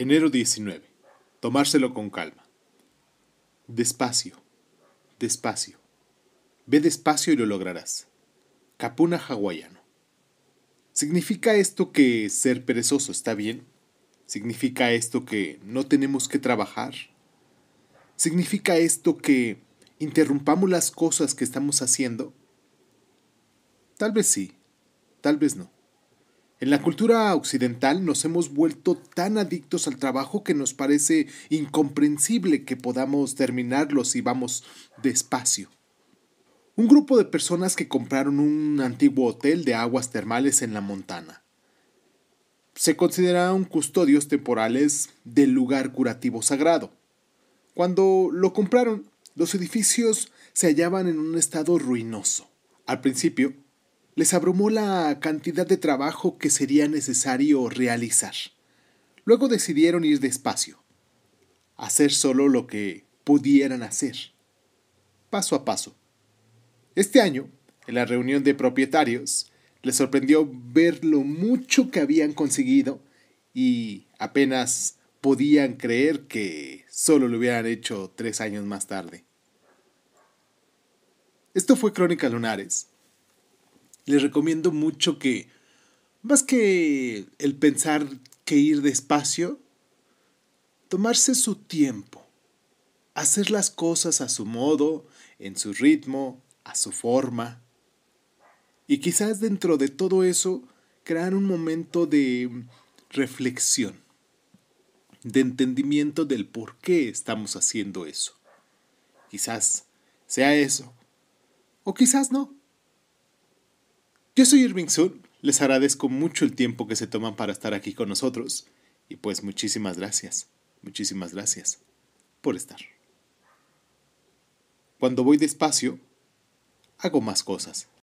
Enero 19. Tomárselo con calma. Despacio, despacio. Ve despacio y lo lograrás. Capuna hawaiano. ¿Significa esto que ser perezoso está bien? ¿Significa esto que no tenemos que trabajar? ¿Significa esto que interrumpamos las cosas que estamos haciendo? Tal vez sí, tal vez no. En la cultura occidental nos hemos vuelto tan adictos al trabajo que nos parece incomprensible que podamos terminarlo si vamos despacio. Un grupo de personas que compraron un antiguo hotel de aguas termales en la montana. Se consideraron custodios temporales del lugar curativo sagrado. Cuando lo compraron, los edificios se hallaban en un estado ruinoso. Al principio, les abrumó la cantidad de trabajo que sería necesario realizar. Luego decidieron ir despacio, hacer solo lo que pudieran hacer, paso a paso. Este año, en la reunión de propietarios, les sorprendió ver lo mucho que habían conseguido y apenas podían creer que solo lo hubieran hecho tres años más tarde. Esto fue Crónica Lunares les recomiendo mucho que, más que el pensar que ir despacio, tomarse su tiempo, hacer las cosas a su modo, en su ritmo, a su forma. Y quizás dentro de todo eso, crear un momento de reflexión, de entendimiento del por qué estamos haciendo eso. Quizás sea eso, o quizás no. Yo soy Irving Sun, les agradezco mucho el tiempo que se toman para estar aquí con nosotros y pues muchísimas gracias, muchísimas gracias por estar. Cuando voy despacio, hago más cosas.